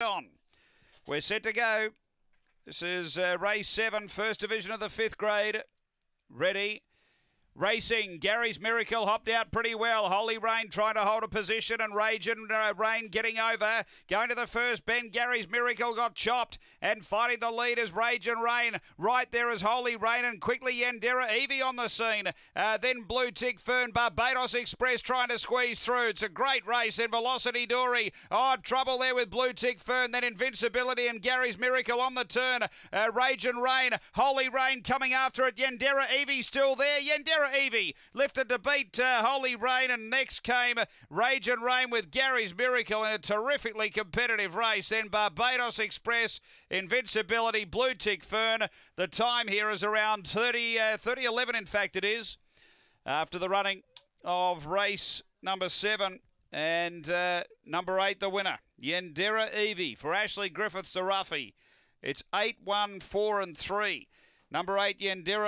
on. We're set to go. This is uh, race seven, first division of the fifth grade. Ready. Racing, Gary's Miracle hopped out pretty well. Holy Rain trying to hold a position and Rage and uh, Rain getting over. Going to the first bend, Gary's Miracle got chopped and fighting the lead is Rage and Rain. Right there is Holy Rain and quickly Yandera Evie on the scene. Uh, then Blue Tick Fern, Barbados Express trying to squeeze through. It's a great race in Velocity Dory. Oh, trouble there with Blue Tick Fern, then Invincibility and Gary's Miracle on the turn. Uh, Rage and Rain, Holy Rain coming after it. Yandera Evie still there. Yandera Evie lifted to beat uh, Holy Rain, and next came Rage and Rain with Gary's Miracle in a terrifically competitive race. Then Barbados Express, Invincibility, Blue Tick Fern. The time here is around 30, uh, 30 11, in fact, it is after the running of race number seven. And uh, number eight, the winner, Yendera Evie for Ashley The Sarafi. It's 8 1 4 and 3. Number eight, Yendera